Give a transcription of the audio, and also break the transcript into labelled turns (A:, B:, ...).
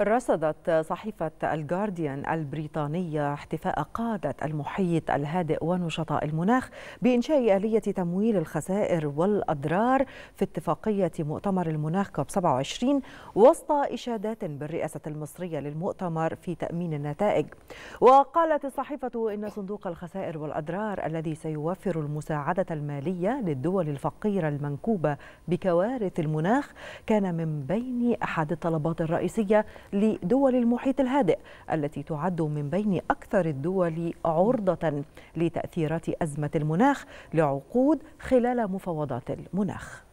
A: رصدت صحيفة الجارديان البريطانية احتفاء قادة المحيط الهادئ ونشطاء المناخ بإنشاء آلية تمويل الخسائر والأضرار في اتفاقية مؤتمر المناخ كوب 27 وسط إشادات بالرئاسة المصرية للمؤتمر في تأمين النتائج وقالت الصحيفة إن صندوق الخسائر والأضرار الذي سيوفر المساعدة المالية للدول الفقيرة المنكوبة بكوارث المناخ كان من بين أحد الطلبات الرئيسية لدول المحيط الهادئ التي تعد من بين أكثر الدول عرضة لتأثيرات أزمة المناخ لعقود خلال مفاوضات المناخ